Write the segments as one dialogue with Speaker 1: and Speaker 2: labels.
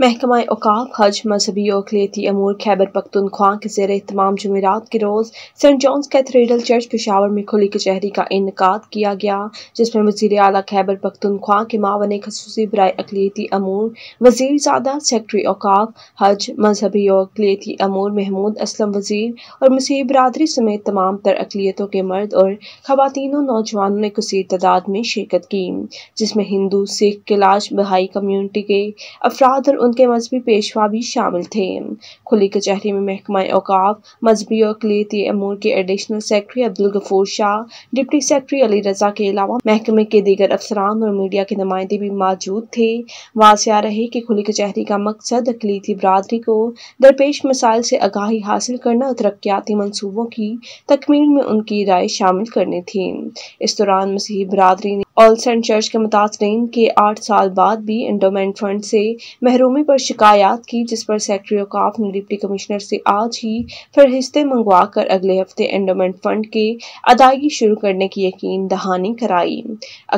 Speaker 1: महकमा औकाब हज मजहबी और अमूर खैबर पख्तनख्वा के जेर तमाम जमेरात के रोज़ saint John's cathedral church Peshawar में खुली कचहरी का इनका किया गया जिसमें वजीर अला खैबर पख्तनख्वा के मावन खसूसी बरए अकलीती अमूर वजीर सादा सेक्रटरी औकाब हज मजहबी और अकलीती अमूर महमूद असलम वजीर और मसीह बरदरी समेत तमाम तर अकलीतों के मर्द और खवतिन और नौजवानों ने कसी तादाद में शिरकत की जिसमें हिंदू सिख कैलाश बहाई कम्यूनिटी के अफराद और उनके मजहबी पेशवा भी शामिल थे खुली कचहरी में महकमा अवकाफ मजहबी और अकलीती अमूर के additional secretary Abdul Ghafoor Shah deputy secretary Ali Raza के अलावा महकमे के दीगर अफसरान और मीडिया के नुमाइंदे भी मौजूद थे वाजिया रहे कि खुली कचहरी का मकसद अकलीती बरदरी को दरपेश मसाइल से आगाही हासिल करना और तरक्याती मनसूबों की तकमील में उनकी राय शामिल करनी थी इस दौरान मसीह बरदरी ने ऑल सेंट चर्च के मुतासरीन के आठ साल बाद भी एंडोमेंट फंड से महरूमी पर शिकायत की जिस पर सेक्रेटरी ऑफ ने डिप्टी कमिश्नर से आज ही फहरिस्तें मंगवा कर अगले हफ्ते एंडोमेंट फंड के अदायगी शुरू करने की यकीन दहानी कराई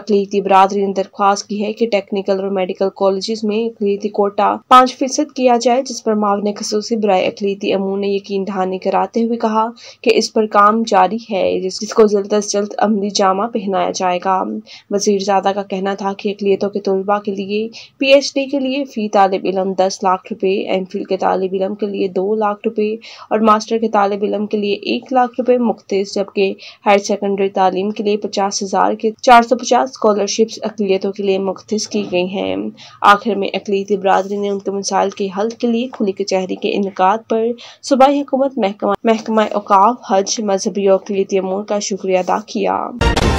Speaker 1: अकलीती बरदरी ने दरख्वास्त की है कि टेक्निकल और मेडिकल कॉलेज में अकलीती कोटा पाँच फीसद किया जाए जिस पर मावन खसूसी बरए अकलीती अमू ने यकीन दहानी कराते हुए कहा कि इस पर काम जारी है जिसको जल्द अज जल्द अमली जामा पहनाया जाएगा वजीरजादा का कहना था कि अकलीतों के तलबा के लिए पी एच डी के लिए फ़ी तालब इलम दस लाख रुपये एम फिल के तालब इलम के लिए दो लाख रुपये और मास्टर के तालब इलम के लिए एक लाख रुपये मुख्त जबकि हायर सेकेंडरी तालीम के लिए पचास हज़ार के चार सौ पचास स्कॉलरशिप्स अकलीतों के लिए मुख्त की गई हैं आखिर में अकलीती बरदरी ने उनके मसाइल के हल के लिए खुली कचहरी के इनका पर सूबाई हुकूमत महकमा महकमा अवकाफ हज मजहबी और अकलीती अमूर का शुक्रिया अदा किया